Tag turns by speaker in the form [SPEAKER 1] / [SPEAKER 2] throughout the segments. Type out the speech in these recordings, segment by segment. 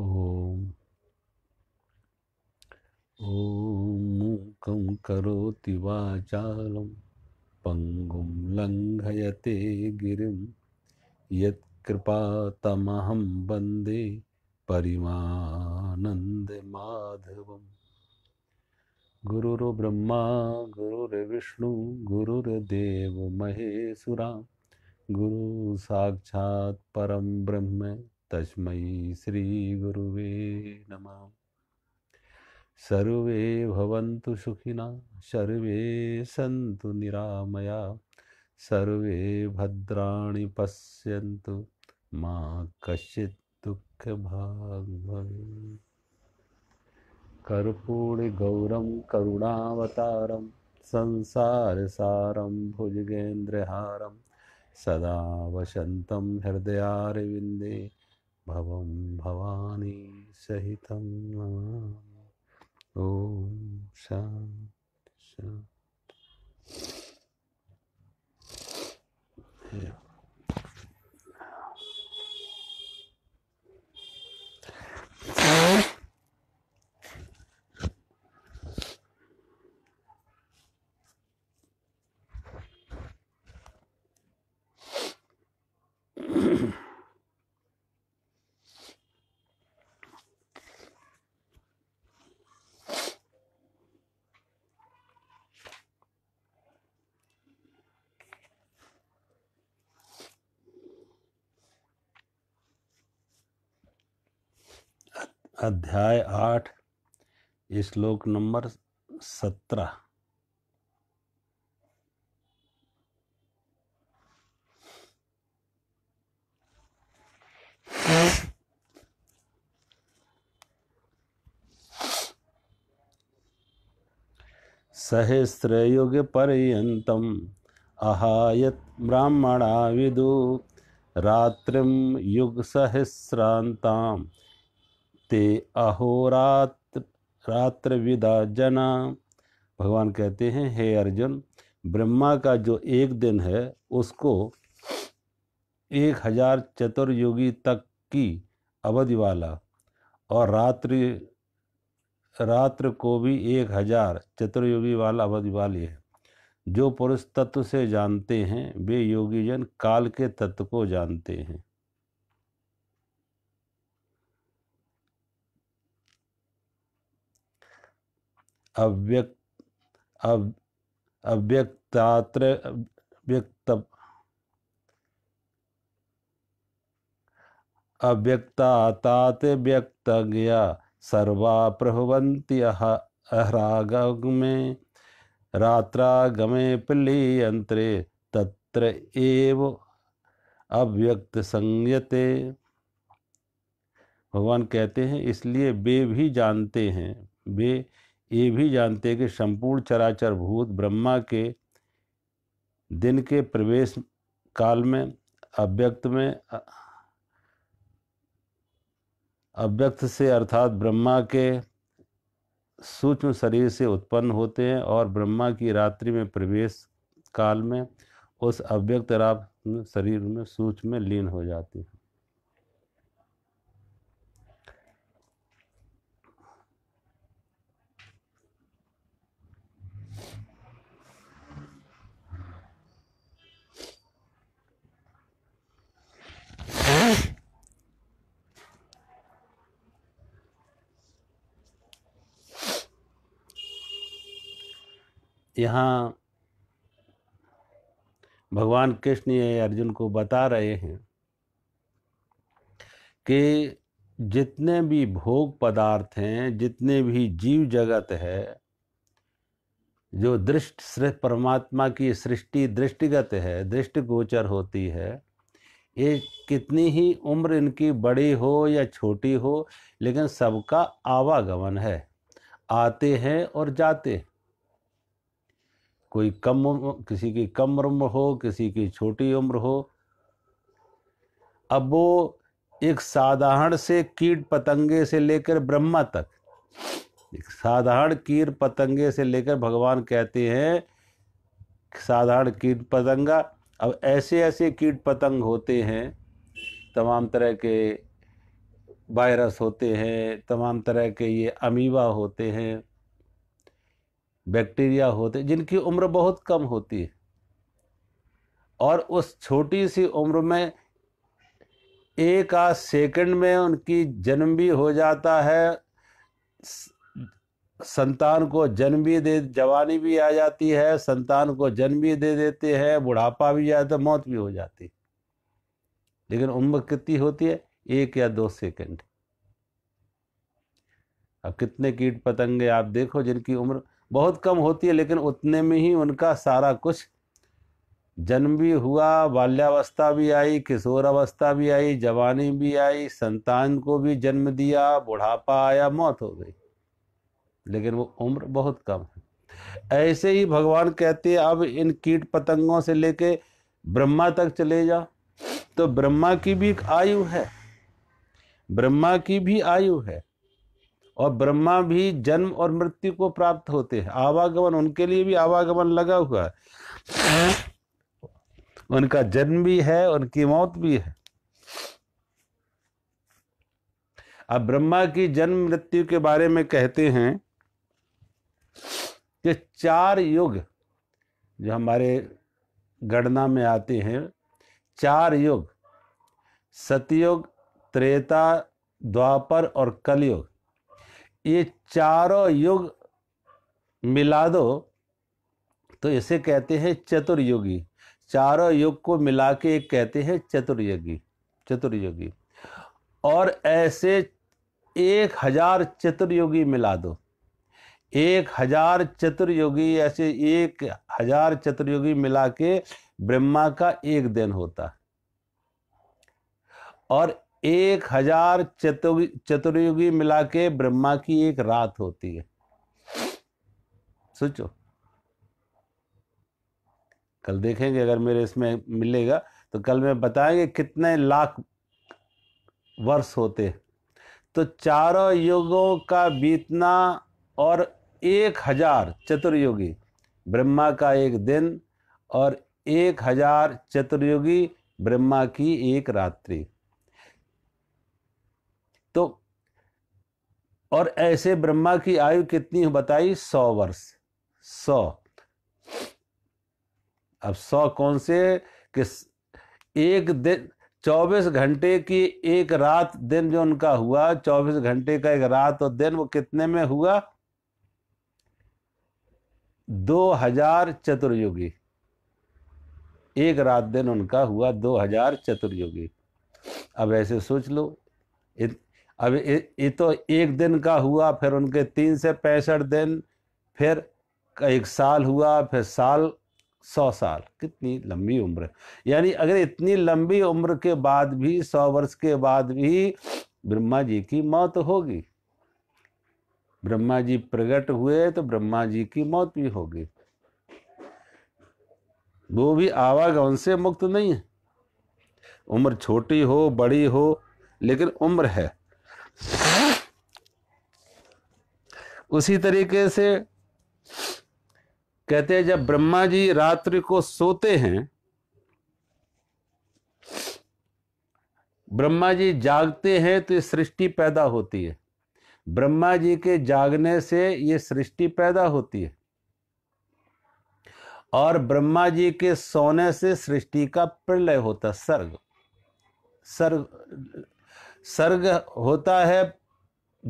[SPEAKER 1] ओम ओम मूकं करोति वाचालं पंगुं लङ्घयते गिरिं यत्कृपातमहं वन्दे परिमानन्दमाधवम् गुरुर्ब्रह्मा गुरुर्विष्णु गुरुर्देव महेश्वरा गुरु साक्षात् परं ब्रह्म तस्मै श्रीगुरुवे नमः सर्वे भवन्तु सुखिना सर्वे सन्तु निरामया सर्वे भद्राणि पश्यन्तु मा कश्चित् दुःखभाग् भवेत् कर्पूरिगौरं करुणावतारं संसारसारं भुजगेन्द्रहारं सदा वसन्तं हृदयारविन्दे भवं भवानी सहितं नमामि ॐ शान्ति शान्ति अध्याय आठ श्लोक नंबर सत्रह पर्यत अहायत ब्राह्मणा विदु युग सहस्रांताम ते अहोरात्र विदा जना भगवान कहते हैं हे अर्जुन ब्रह्मा का जो एक दिन है उसको एक हजार चतुर्युगी तक की अवधि वाला और रात्रि रात्र को भी एक हजार चतुर्युगी वाला अवधि वाली है जो पुरुष तत्व से जानते हैं वे योगीजन काल के तत्व को जानते हैं अव्यक्त अव अव्यक्तात्र व्यक्त अव्यक्तातात व्यक्तज्ञा सर्वा अहराग में रात्रागमे पिली प्लीयन्त्रे तत्र एव अव्यक्त संयते भगवान कहते हैं इसलिए वे भी जानते हैं वे ये भी जानते कि संपूर्ण चराचर भूत ब्रह्मा के दिन के प्रवेश काल में अव्यक्त में अव्यक्त से अर्थात ब्रह्मा के सूक्ष्म शरीर से उत्पन्न होते हैं और ब्रह्मा की रात्रि में प्रवेश काल में उस अव्यक्त रात शरीर में सूक्ष्म में लीन हो जाते हैं यहाँ भगवान कृष्ण ये अर्जुन को बता रहे हैं कि जितने भी भोग पदार्थ हैं जितने भी जीव जगत है जो दृष्ट परमात्मा की सृष्टि दृष्टिगत है दृष्टिगोचर गोचर होती है ये कितनी ही उम्र इनकी बड़ी हो या छोटी हो लेकिन सबका आवागमन है आते हैं और जाते हैं कोई कम किसी की कम उम्र हो किसी की छोटी उम्र हो अब वो एक साधारण से कीट पतंगे से लेकर ब्रह्मा तक एक साधारण कीट पतंगे से लेकर भगवान कहते हैं साधारण कीट पतंगा अब ऐसे ऐसे कीट पतंग होते हैं तमाम तरह के वायरस होते हैं तमाम तरह के ये अमीबा होते हैं बैक्टीरिया होते जिनकी उम्र बहुत कम होती है और उस छोटी सी उम्र में एक आध सेकंड में उनकी जन्म भी हो जाता है संतान को जन्म भी दे जवानी भी आ जाती है संतान को जन्म भी दे देते हैं बुढ़ापा भी जाता मौत भी हो जाती लेकिन उम्र कितनी होती है एक या दो सेकंड अब कितने कीट पतंगे आप देखो जिनकी उम्र बहुत कम होती है लेकिन उतने में ही उनका सारा कुछ जन्म भी हुआ बाल्यावस्था भी आई किशोरावस्था भी आई जवानी भी आई संतान को भी जन्म दिया बुढ़ापा आया मौत हो गई लेकिन वो उम्र बहुत कम है ऐसे ही भगवान कहते हैं अब इन कीट पतंगों से लेके ब्रह्मा तक चले जा तो ब्रह्मा की भी एक आयु है ब्रह्मा की भी आयु है और ब्रह्मा भी जन्म और मृत्यु को प्राप्त होते हैं आवागमन उनके लिए भी आवागमन लगा हुआ है उनका जन्म भी है उनकी मौत भी है अब ब्रह्मा की जन्म मृत्यु के बारे में कहते हैं कि चार युग जो हमारे गणना में आते हैं चार युग सतयुग त्रेता द्वापर और कलयुग ये चारों युग मिला दो तो इसे कहते हैं चतुर्युगी चारों युग को मिला के एक कहते हैं चतुर्युगी चतुर्युगी और ऐसे एक हजार चतुर्युगी मिला दो एक हजार चतुर्युगी ऐसे एक हजार चतुर्युगी मिला के ब्रह्मा का एक दिन होता और एक हजार चतुर्युगी चतुर्युगी मिला के ब्रह्मा की एक रात होती है सोचो कल देखेंगे अगर मेरे इसमें मिलेगा तो कल मैं बताएंगे कितने लाख वर्ष होते तो चारों युगों का बीतना और एक हजार चतुर्युगी ब्रह्मा का एक दिन और एक हजार चतुर्युगी ब्रह्मा की एक रात्रि और ऐसे ब्रह्मा की आयु कितनी हो बताई सौ वर्ष सौ अब सौ कौन से किस एक दिन चौबीस घंटे की एक रात दिन जो उनका हुआ चौबीस घंटे का एक रात और दिन वो कितने में हुआ दो हजार चतुर्युगी एक रात दिन उनका हुआ दो हजार चतुर्युगी अब ऐसे सोच लो इत, अब ये तो एक दिन का हुआ फिर उनके तीन से पैंसठ दिन फिर एक साल हुआ फिर साल सौ साल कितनी लंबी उम्र यानी अगर इतनी लंबी उम्र के बाद भी सौ वर्ष के बाद भी ब्रह्मा जी की मौत होगी ब्रह्मा जी प्रकट हुए तो ब्रह्मा जी की मौत भी होगी वो भी आवागमन से मुक्त नहीं है उम्र छोटी हो बड़ी हो लेकिन उम्र है उसी तरीके से कहते हैं जब ब्रह्मा जी रात्रि को सोते हैं ब्रह्मा जी जागते हैं तो ये सृष्टि पैदा होती है ब्रह्मा जी के जागने से ये सृष्टि पैदा होती है और ब्रह्मा जी के सोने से सृष्टि का प्रलय होता सर्ग सर्ग सर्ग होता है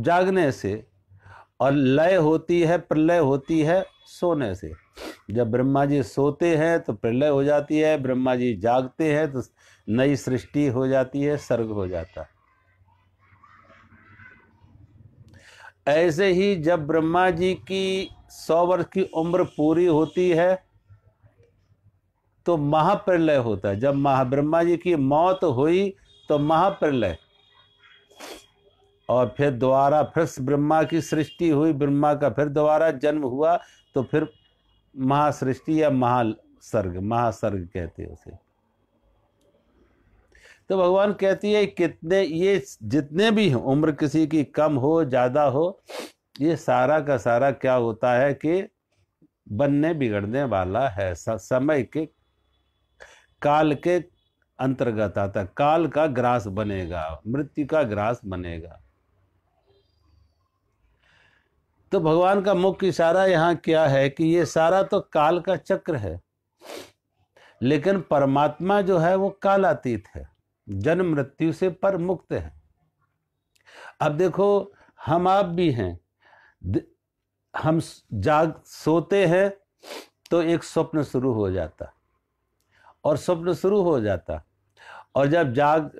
[SPEAKER 1] जागने से और लय होती है प्रलय होती है सोने से जब ब्रह्मा जी सोते हैं तो प्रलय हो जाती है ब्रह्मा जी जागते हैं तो नई सृष्टि हो जाती है सर्ग हो जाता है ऐसे ही जब ब्रह्मा जी की सौ वर्ष की उम्र पूरी होती है तो महाप्रलय होता है जब महा ब्रह्मा जी की मौत हुई तो महाप्रलय और फिर दोबारा फिर ब्रह्मा की सृष्टि हुई ब्रह्मा का फिर दोबारा जन्म हुआ तो फिर महासृष्टि या महासर्ग महासर्ग कहते हैं उसे तो भगवान कहती है कितने ये जितने भी उम्र किसी की कम हो ज़्यादा हो ये सारा का सारा क्या होता है कि बनने बिगड़ने वाला है समय के काल के अंतर्गत आता काल का ग्रास बनेगा मृत्यु का ग्रास बनेगा तो भगवान का मुख्य इशारा यहाँ क्या है कि ये सारा तो काल का चक्र है लेकिन परमात्मा जो है वो कालातीत है जन्म मृत्यु से पर मुक्त है अब देखो हम आप भी हैं हम जाग सोते हैं तो एक स्वप्न शुरू हो जाता और स्वप्न शुरू हो जाता और जब जाग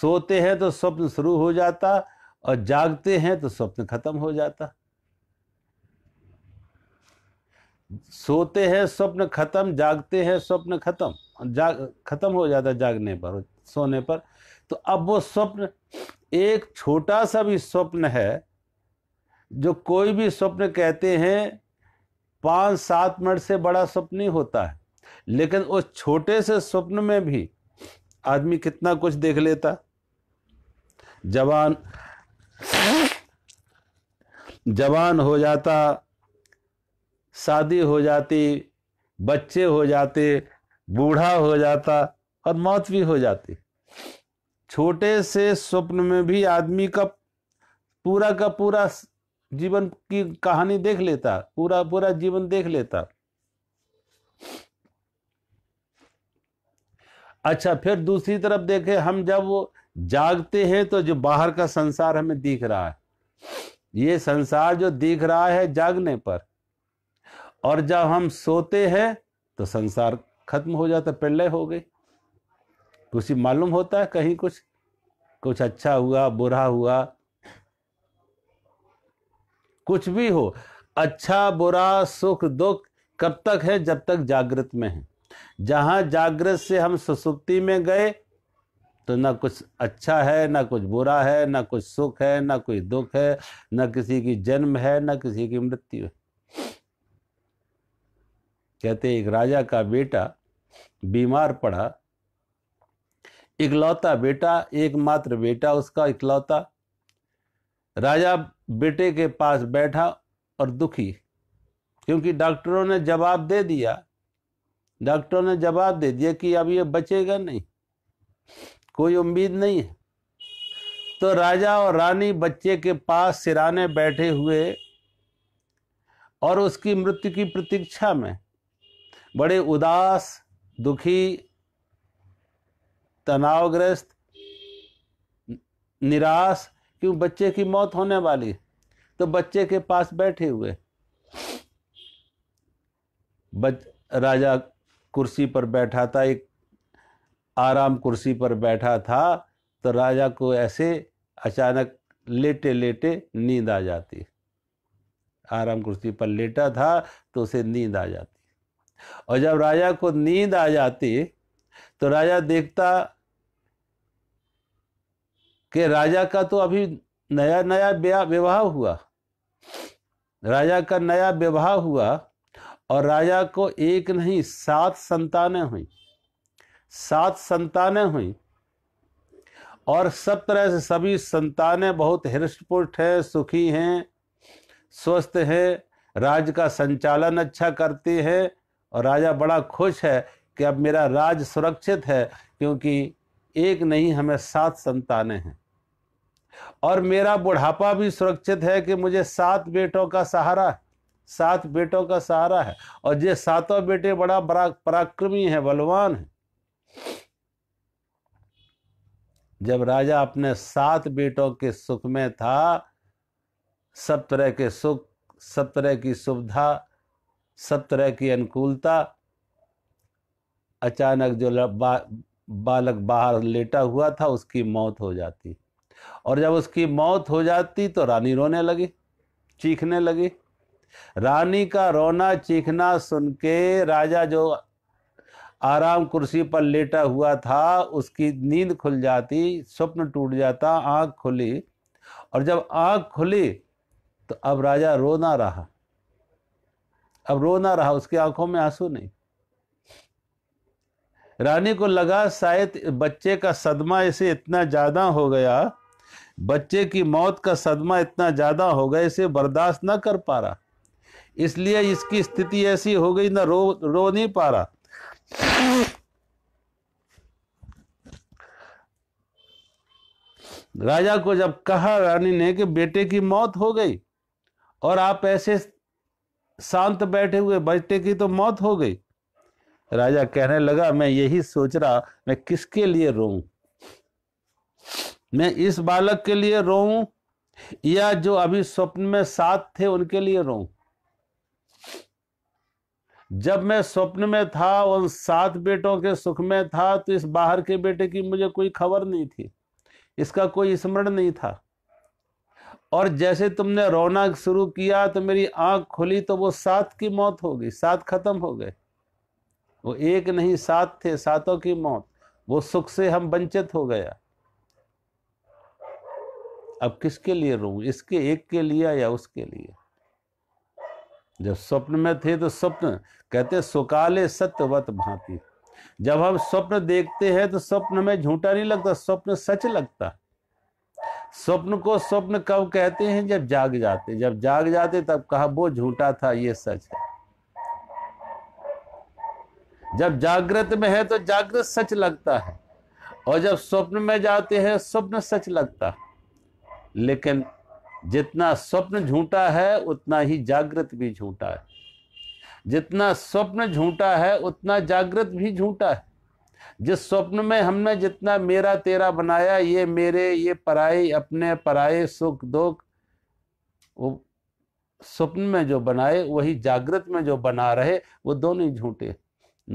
[SPEAKER 1] सोते हैं तो स्वप्न शुरू हो जाता और जागते हैं तो स्वप्न खत्म हो जाता सोते हैं स्वप्न खत्म जागते हैं स्वप्न खत्म जाग खत्म हो जाता है जागने पर सोने पर तो अब वो स्वप्न एक छोटा सा भी स्वप्न है जो कोई भी स्वप्न कहते हैं पाँच सात मिनट से बड़ा स्वप्न ही होता है लेकिन उस छोटे से स्वप्न में भी आदमी कितना कुछ देख लेता जवान जवान हो जाता शादी हो जाती बच्चे हो जाते बूढ़ा हो जाता और मौत भी हो जाती छोटे से स्वप्न में भी आदमी का पूरा का पूरा जीवन की कहानी देख लेता पूरा पूरा जीवन देख लेता अच्छा फिर दूसरी तरफ देखे हम जब वो जागते हैं तो जो बाहर का संसार हमें दिख रहा है ये संसार जो दिख रहा है जागने पर और जब हम सोते हैं तो संसार खत्म हो जाता प्रलय हो गई कुछ मालूम होता है कहीं कुछ कुछ अच्छा हुआ बुरा हुआ कुछ भी हो अच्छा बुरा सुख दुख कब तक है जब तक जागृत में है जहां जागृत से हम सुसुप्ति में गए तो ना कुछ अच्छा है ना कुछ बुरा है ना कुछ सुख है ना कोई दुख है ना किसी की जन्म है ना किसी की मृत्यु है कहते एक राजा का बेटा बीमार पड़ा इकलौता बेटा एकमात्र बेटा उसका इकलौता राजा बेटे के पास बैठा और दुखी क्योंकि डॉक्टरों ने जवाब दे दिया डॉक्टरों ने जवाब दे दिया कि अब ये बचेगा नहीं कोई उम्मीद नहीं है तो राजा और रानी बच्चे के पास सिराने बैठे हुए और उसकी मृत्यु की प्रतीक्षा में बड़े उदास दुखी तनावग्रस्त निराश क्यों बच्चे की मौत होने वाली तो बच्चे के पास बैठे हुए बच राजा कुर्सी पर बैठा था एक आराम कुर्सी पर बैठा था तो राजा को ऐसे अचानक लेटे लेटे नींद आ जाती आराम कुर्सी पर लेटा था तो उसे नींद आ जाती और जब राजा को नींद आ जाती तो राजा देखता कि राजा का तो अभी नया नया विवाह हुआ राजा का नया विवाह हुआ और राजा को एक नहीं सात संतानें हुई सात संतानें हुई और सब तरह से सभी संतानें बहुत हृष्टपुष्ट हैं सुखी हैं स्वस्थ हैं राज का संचालन अच्छा करती हैं और राजा बड़ा खुश है कि अब मेरा राज सुरक्षित है क्योंकि एक नहीं हमें सात संतानें हैं और मेरा बुढ़ापा भी सुरक्षित है कि मुझे सात बेटों का सहारा है सात बेटों का सहारा है और ये सातों बेटे बड़ा बड़ा पराक्रमी है बलवान है जब राजा अपने सात बेटों के सुख में था सब तरह के सुख सब तरह की सुविधा सब तरह की अनुकूलता अचानक जो बा, बालक बाहर लेटा हुआ था उसकी मौत हो जाती और जब उसकी मौत हो जाती तो रानी रोने लगी चीखने लगी रानी का रोना चीखना सुन के राजा जो आराम कुर्सी पर लेटा हुआ था उसकी नींद खुल जाती स्वप्न टूट जाता आँख खुली और जब आँख खुली तो अब राजा रोना रहा अब रो ना रहा उसकी आंखों में आंसू नहीं रानी को लगा शायद बच्चे का सदमा इसे इतना ज़्यादा हो गया बच्चे की मौत का सदमा इतना ज़्यादा हो गया इसे बर्दाश्त ना कर पा रहा इसलिए इसकी स्थिति ऐसी हो गई ना रो रो नहीं पा रहा राजा को जब कहा रानी ने कि बेटे की मौत हो गई और आप ऐसे शांत बैठे हुए बचते की तो मौत हो गई राजा कहने लगा मैं यही सोच रहा मैं किसके लिए रोऊं मैं इस बालक के लिए रोऊं या जो अभी स्वप्न में साथ थे उनके लिए रोऊं जब मैं स्वप्न में था उन सात बेटों के सुख में था तो इस बाहर के बेटे की मुझे कोई खबर नहीं थी इसका कोई स्मरण नहीं था और जैसे तुमने रोना शुरू किया तो मेरी आंख खुली तो वो सात की मौत हो गई सात खत्म हो गए वो एक नहीं सात थे सातों की मौत वो सुख से हम वंचित हो गया अब किसके लिए रो इसके एक के लिए या उसके लिए जब स्वप्न में थे तो स्वप्न कहते सुकाले सत्यवत भांति जब हम स्वप्न देखते हैं तो स्वप्न में झूठा नहीं लगता स्वप्न सच लगता स्वप्न को स्वप्न कब कहते हैं जब जाग जाते जब जाग जाते तब कहा वो झूठा था ये सच है जब जागृत में है तो जागृत सच लगता है और जब स्वप्न में जाते हैं स्वप्न सच लगता है लेकिन जितना स्वप्न झूठा है उतना ही जागृत भी झूठा है जितना स्वप्न झूठा है उतना जागृत भी झूठा है जिस स्वप्न में हमने जितना मेरा तेरा बनाया ये मेरे ये पराए अपने पराए सुख दुख वो स्वप्न में जो बनाए वही जागृत में जो बना रहे वो दोनों ही झूठे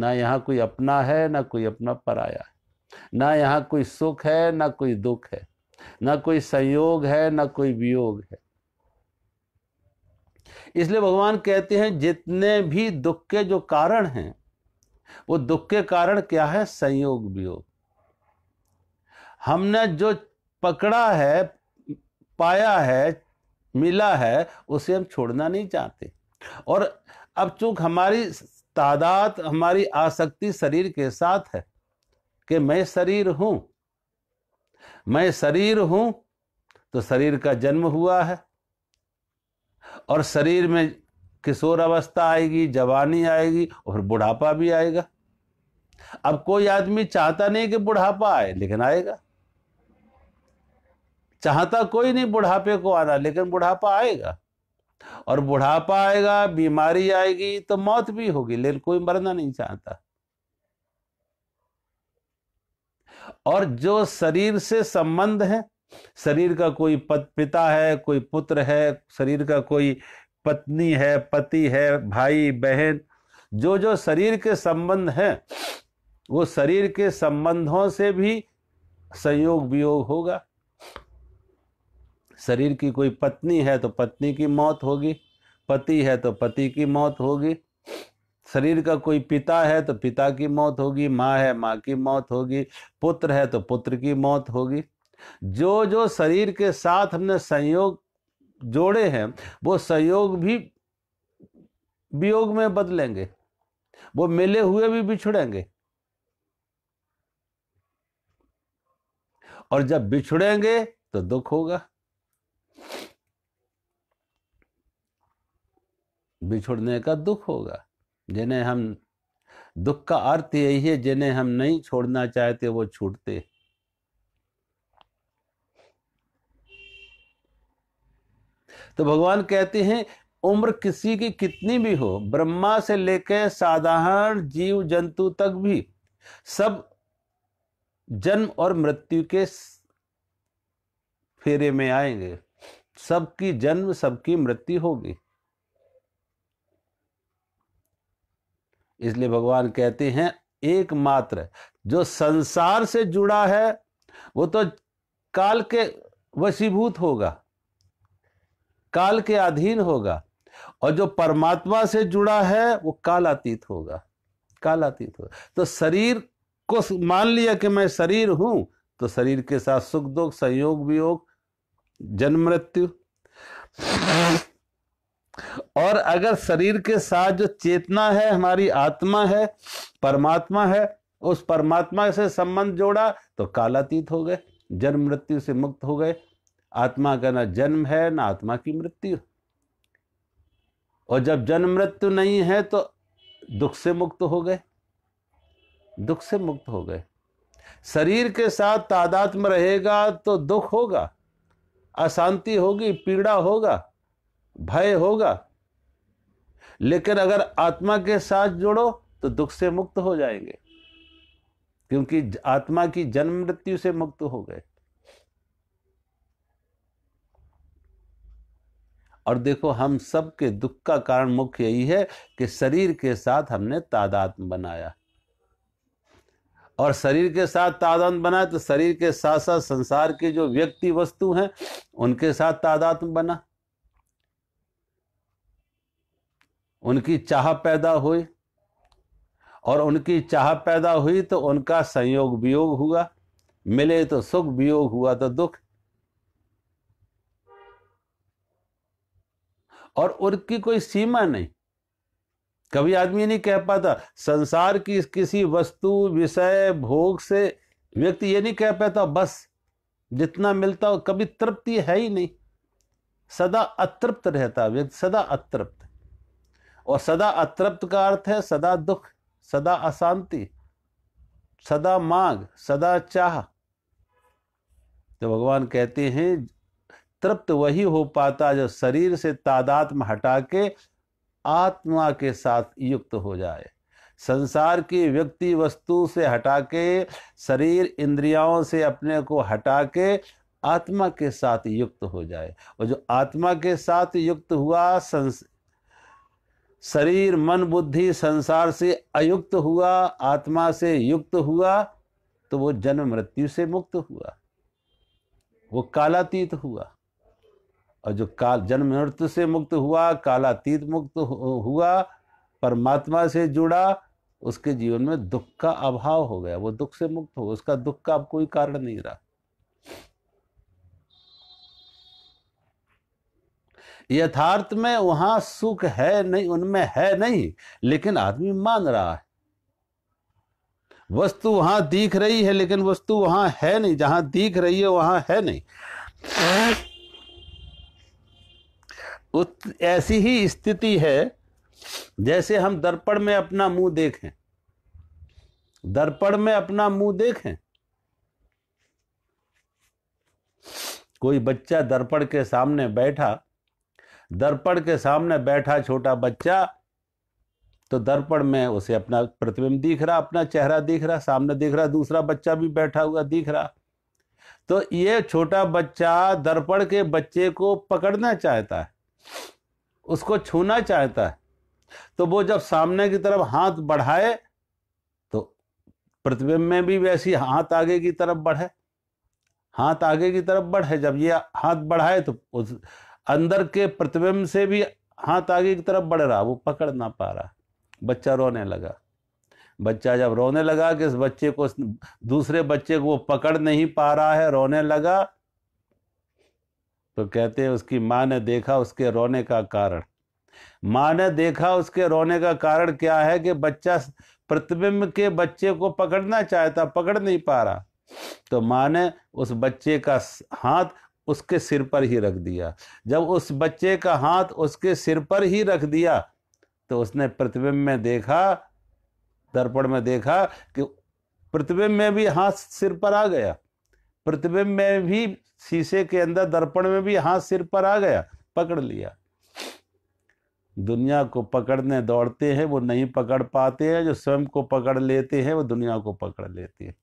[SPEAKER 1] ना यहाँ कोई अपना है ना कोई अपना पराया है ना यहाँ कोई सुख है ना कोई दुख है ना कोई संयोग है ना कोई वियोग है इसलिए भगवान कहते हैं जितने भी दुख के जो कारण हैं वो दुख के कारण क्या है संयोग वियोग हमने जो पकड़ा है पाया है मिला है उसे हम छोड़ना नहीं चाहते और अब चूंक हमारी तादाद हमारी आसक्ति शरीर के साथ है कि मैं शरीर हूं मैं शरीर हूं तो शरीर का जन्म हुआ है और शरीर में किशोर अवस्था आएगी जवानी आएगी और बुढ़ापा भी आएगा अब कोई आदमी चाहता नहीं कि बुढ़ापा आए लेकिन आएगा चाहता कोई नहीं बुढ़ापे को आना लेकिन बुढ़ापा आएगा और बुढ़ापा आएगा बीमारी आएगी तो मौत भी होगी लेकिन कोई मरना नहीं चाहता और जो शरीर से संबंध है शरीर का कोई पिता है कोई पुत्र है शरीर का कोई पत्नी है पति है भाई बहन जो जो शरीर के संबंध हैं वो शरीर के संबंधों से भी संयोग वियोग होगा शरीर की कोई पत्नी है तो पत्नी की मौत होगी पति है तो पति की मौत होगी शरीर का कोई पिता है तो पिता की मौत होगी माँ है माँ की मौत होगी पुत्र है तो पुत्र की मौत होगी जो जो शरीर के साथ हमने संयोग जोड़े हैं वो सहयोग भी वियोग में बदलेंगे वो मिले हुए भी बिछड़ेंगे और जब बिछड़ेंगे तो दुख होगा बिछुड़ने का दुख होगा जिन्हें हम दुख का अर्थ यही है जिन्हें हम नहीं छोड़ना चाहते वो छूटते तो भगवान कहते हैं उम्र किसी की कितनी भी हो ब्रह्मा से लेकर साधारण जीव जंतु तक भी सब जन्म और मृत्यु के फेरे में आएंगे सबकी जन्म सबकी मृत्यु होगी इसलिए भगवान कहते हैं एकमात्र जो संसार से जुड़ा है वो तो काल के वशीभूत होगा काल के अधीन होगा और जो परमात्मा से जुड़ा है वो कालातीत होगा कालातीत होगा तो शरीर को मान लिया कि मैं शरीर हूं तो शरीर के साथ सुख दुख संयोग वियोग जन्म मृत्यु और अगर शरीर के साथ जो चेतना है हमारी आत्मा है परमात्मा है उस परमात्मा से संबंध जोड़ा तो कालातीत हो गए जन्म मृत्यु से मुक्त हो गए आत्मा का ना जन्म है ना आत्मा की मृत्यु और जब जन्म मृत्यु नहीं है तो दुख से मुक्त हो गए दुख से मुक्त हो गए शरीर के साथ तादात्म रहेगा तो दुख होगा अशांति होगी पीड़ा होगा भय होगा लेकिन अगर आत्मा के साथ जोड़ो तो दुख से मुक्त हो जाएंगे क्योंकि आत्मा की जन्म मृत्यु से मुक्त हो गए और देखो हम सब के दुख का कारण मुख्य यही है कि शरीर के साथ हमने तादात्म बनाया और शरीर के साथ तादात्म बना तो शरीर के साथ साथ संसार के जो व्यक्ति वस्तु हैं उनके साथ तादात्म बना उनकी चाह पैदा हुई और उनकी चाह पैदा हुई तो उनका संयोग वियोग हुआ मिले तो सुख वियोग हुआ तो दुख और उनकी कोई सीमा नहीं कभी आदमी नहीं कह पाता संसार की किसी वस्तु विषय भोग से व्यक्ति ये नहीं कह पाता बस जितना मिलता हो कभी तृप्ति है ही नहीं सदा अतृप्त रहता व्यक्ति सदा अतृप्त और सदा अतृप्त का अर्थ है सदा दुख सदा अशांति सदा मांग सदा चाह तो भगवान कहते हैं तृप्त वही हो पाता जो शरीर से तादात्म हटा के आत्मा के साथ युक्त हो जाए संसार की व्यक्ति वस्तु से हटा के शरीर इंद्रियाओं से अपने को हटा के आत्मा के साथ युक्त हो जाए और जो आत्मा के साथ युक्त हुआ संस शरीर मन बुद्धि संसार से अयुक्त हुआ आत्मा से युक्त हुआ तो वो जन्म मृत्यु से मुक्त हुआ वो कालातीत हुआ और जो काल जन्म मृत्यु से मुक्त हुआ कालातीत मुक्त हुआ परमात्मा से जुड़ा उसके जीवन में दुख का अभाव हो गया वो दुख से मुक्त हो उसका दुख का अब कोई कारण नहीं रहा यथार्थ में वहां सुख है नहीं उनमें है नहीं लेकिन आदमी मान रहा है वस्तु वहां दिख रही है लेकिन वस्तु वहां है नहीं जहां दिख रही है वहां है नहीं ऐसी ही स्थिति है जैसे हम दर्पण में अपना मुंह देखें दर्पण में अपना मुंह देखें कोई बच्चा दर्पण के सामने बैठा दर्पण के सामने बैठा छोटा बच्चा तो दर्पण में उसे अपना प्रतिबिंब दिख रहा अपना चेहरा दिख रहा सामने दिख रहा दूसरा बच्चा भी बैठा हुआ दिख रहा तो ये छोटा बच्चा दर्पण के बच्चे को पकड़ना चाहता है उसको छूना चाहता है तो वो जब सामने की तरफ हाथ बढ़ाए तो प्रतिबिंब में भी वैसी हाथ आगे की तरफ बढ़े हाथ आगे की तरफ बढ़े जब ये हाथ बढ़ाए तो उस अंदर के प्रतिबिंब से भी हाथ आगे की तरफ बढ़ रहा वो पकड़ ना पा रहा बच्चा रोने लगा बच्चा जब रोने लगा कि इस बच्चे को दूसरे बच्चे को वो पकड़ नहीं पा रहा है रोने लगा तो कहते हैं उसकी माँ ने देखा उसके रोने का कारण माँ ने देखा उसके रोने का कारण क्या है कि बच्चा प्रतिबिंब के बच्चे को पकड़ना चाहता पकड़ नहीं पा रहा तो माँ ने उस बच्चे का हाथ उसके सिर पर ही रख दिया जब उस बच्चे का हाथ उसके सिर पर ही रख दिया तो उसने प्रतिबिंब में देखा दर्पण में देखा कि प्रतिबिंब में भी हाथ सिर पर आ गया प्रतिबिंब में भी शीशे के अंदर दर्पण में भी हाथ सिर पर आ गया पकड़ लिया दुनिया को पकड़ने दौड़ते हैं वो नहीं पकड़ पाते हैं जो स्वयं को पकड़ लेते हैं वो दुनिया को पकड़ लेते हैं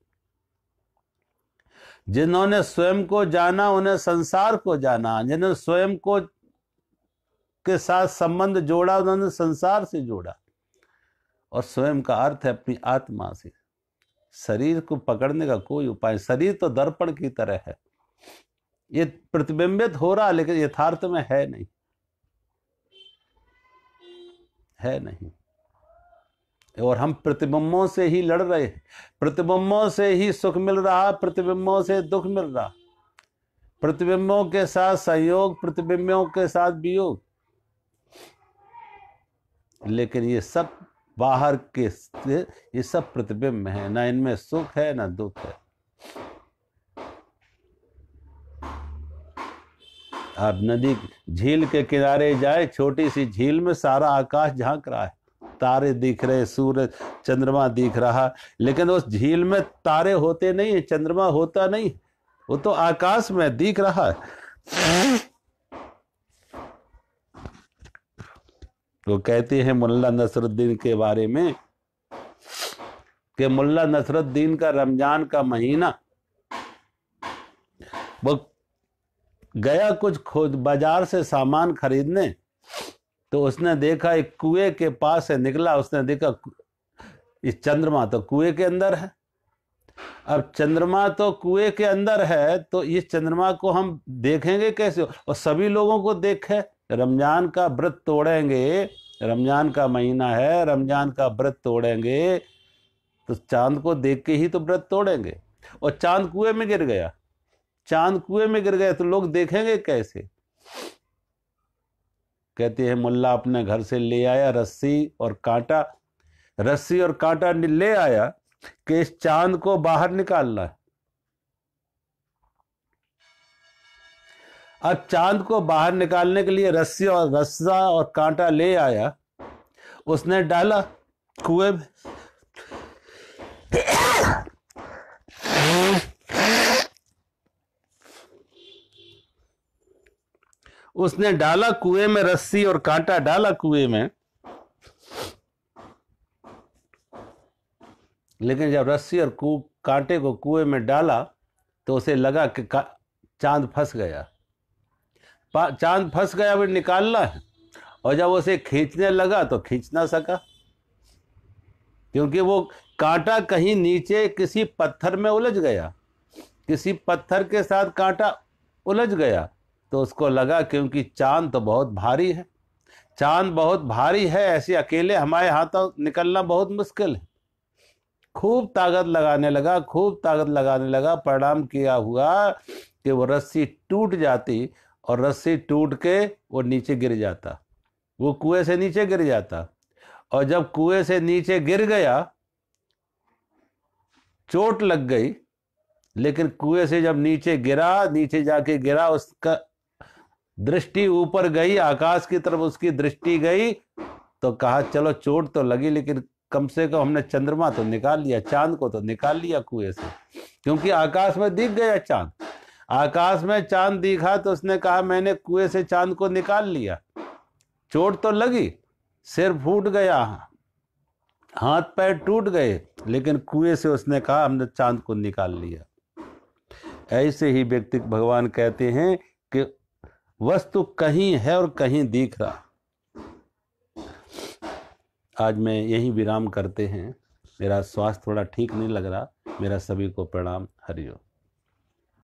[SPEAKER 1] जिन्होंने स्वयं को जाना उन्हें संसार को जाना जिन्होंने स्वयं को के साथ संबंध जोड़ा उन्होंने संसार से जोड़ा और स्वयं का अर्थ है अपनी आत्मा से शरीर को पकड़ने का कोई उपाय शरीर तो दर्पण की तरह है ये प्रतिबिंबित हो रहा लेकिन यथार्थ में है नहीं है नहीं और हम प्रतिबिंबों से ही लड़ रहे हैं प्रतिबिंबों से ही सुख मिल रहा प्रतिबिंबों से दुख मिल रहा प्रतिबिंबों के साथ संयोग प्रतिबिंबों के साथ वियोग लेकिन ये सब बाहर के ये सब प्रतिबिंब है ना इनमें सुख है ना दुख है आप नदी झील के किनारे जाए छोटी सी झील में सारा आकाश झांक रहा है तारे दिख रहे सूर्य चंद्रमा दिख रहा लेकिन उस झील में तारे होते नहीं है चंद्रमा होता नहीं वो तो आकाश में दिख रहा है तो कहते हैं मुल्ला नसरुद्दीन के बारे में कि मुल्ला नसरुद्दीन का रमजान का महीना वो गया कुछ खोज बाजार से सामान खरीदने तो उसने देखा एक कुएं के पास से निकला उसने देखा इस चंद्रमा तो कुएं के अंदर है अब चंद्रमा तो कुएं के अंदर है तो इस चंद्रमा को हम देखेंगे कैसे और सभी लोगों को देखे रमजान का व्रत तोड़ेंगे रमजान का महीना है रमजान का व्रत तोड़ेंगे तो चांद को देख के ही तो व्रत तोड़ेंगे और चांद कुएं में गिर गया चांद कुएं में गिर गया तो लोग देखेंगे कैसे कहते हैं मुल्ला अपने घर से ले आया रस्सी और कांटा रस्सी और कांटा ले आया कि इस चांद को बाहर निकालना है अब चांद को बाहर निकालने के लिए रस्सी और रस्सा और कांटा ले आया उसने डाला कुएं में उसने डाला कुएं में रस्सी और कांटा डाला कुएं में लेकिन जब रस्सी और कांटे को कुएं में डाला तो उसे लगा कि चांद फंस गया चांद फंस गया फिर निकालना है और जब उसे खींचने लगा तो खींच ना सका क्योंकि वो कांटा कहीं नीचे किसी पत्थर में उलझ गया किसी पत्थर के साथ कांटा उलझ गया तो उसको लगा क्योंकि चांद तो बहुत भारी है चांद बहुत भारी है ऐसे अकेले हमारे हाथों निकलना बहुत मुश्किल है खूब ताकत लगाने लगा खूब ताकत लगाने लगा परिणाम किया हुआ कि वो रस्सी टूट जाती और रस्सी टूट के वो नीचे गिर जाता वो कुएं से नीचे गिर जाता और जब कुएं से नीचे गिर गया चोट लग गई लेकिन कुएं से जब नीचे गिरा नीचे जाके गिरा उसका दृष्टि ऊपर गई आकाश की तरफ उसकी दृष्टि गई तो कहा चलो चोट तो लगी लेकिन कम से कम हमने चंद्रमा तो निकाल लिया चांद को तो निकाल लिया कुएं से क्योंकि आकाश में दिख गया चांद आकाश में चांद दिखा तो उसने कहा मैंने कुएं से चांद को निकाल लिया चोट तो लगी सिर फूट गया हाथ पैर टूट गए लेकिन कुएं से उसने कहा हमने चांद को निकाल लिया ऐसे ही व्यक्ति भगवान कहते हैं कि वस्तु कहीं है और कहीं दिख रहा आज मैं यही विराम करते हैं मेरा स्वास्थ्य थोड़ा ठीक नहीं लग रहा मेरा सभी को प्रणाम हरिओम